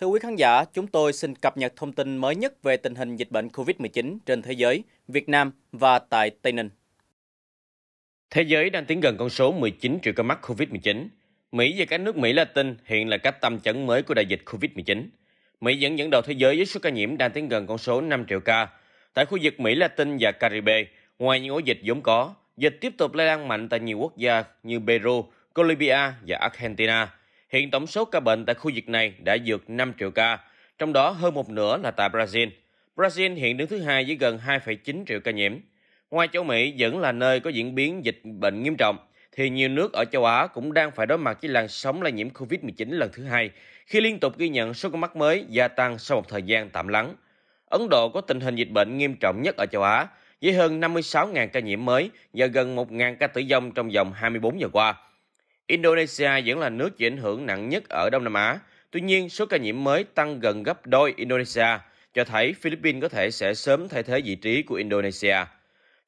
Thưa quý khán giả, chúng tôi xin cập nhật thông tin mới nhất về tình hình dịch bệnh COVID-19 trên thế giới, Việt Nam và tại Tây Ninh. Thế giới đang tiến gần con số 19 triệu ca mắc COVID-19. Mỹ và các nước Mỹ Latin hiện là các tâm chấn mới của đại dịch COVID-19. Mỹ dẫn dẫn đầu thế giới với số ca nhiễm đang tiến gần con số 5 triệu ca. Tại khu vực Mỹ Latin và Caribe, ngoài những ổ dịch vốn có, dịch tiếp tục lây lan mạnh tại nhiều quốc gia như Peru, Colombia và Argentina – Hiện tổng số ca bệnh tại khu vực này đã vượt 5 triệu ca, trong đó hơn một nửa là tại Brazil. Brazil hiện đứng thứ hai với gần 2,9 triệu ca nhiễm. Ngoài châu Mỹ vẫn là nơi có diễn biến dịch bệnh nghiêm trọng, thì nhiều nước ở châu Á cũng đang phải đối mặt với làn sóng lây nhiễm COVID-19 lần thứ hai, khi liên tục ghi nhận số ca mắc mới gia tăng sau một thời gian tạm lắng. Ấn Độ có tình hình dịch bệnh nghiêm trọng nhất ở châu Á, với hơn 56.000 ca nhiễm mới và gần 1.000 ca tử vong trong vòng 24 giờ qua. Indonesia vẫn là nước chịu ảnh hưởng nặng nhất ở Đông Nam Á. Tuy nhiên, số ca nhiễm mới tăng gần gấp đôi Indonesia, cho thấy Philippines có thể sẽ sớm thay thế vị trí của Indonesia.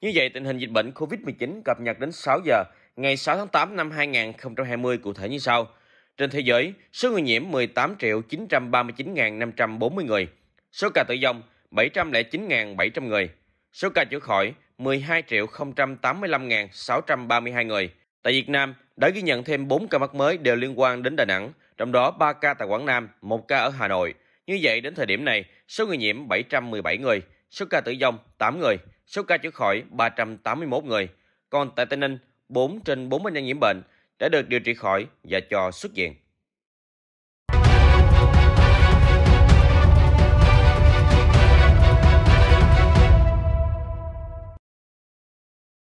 Như vậy, tình hình dịch bệnh COVID-19 cập nhật đến 6 giờ ngày 6 tháng 8 năm 2020 cụ thể như sau. Trên thế giới, số người nhiễm 18 939.540 người. Số ca tử vong 709.700 người. Số ca chữa khỏi 12 085.632 người. Tại Việt Nam, đã ghi nhận thêm 4 ca mắc mới đều liên quan đến Đà Nẵng, trong đó 3 ca tại Quảng Nam, 1 ca ở Hà Nội. Như vậy, đến thời điểm này, số người nhiễm 717 người, số ca tử vong 8 người, số ca chữa khỏi 381 người. Còn tại Tây Ninh, 4 trên 40 nhân nhiễm bệnh đã được điều trị khỏi và cho xuất viện.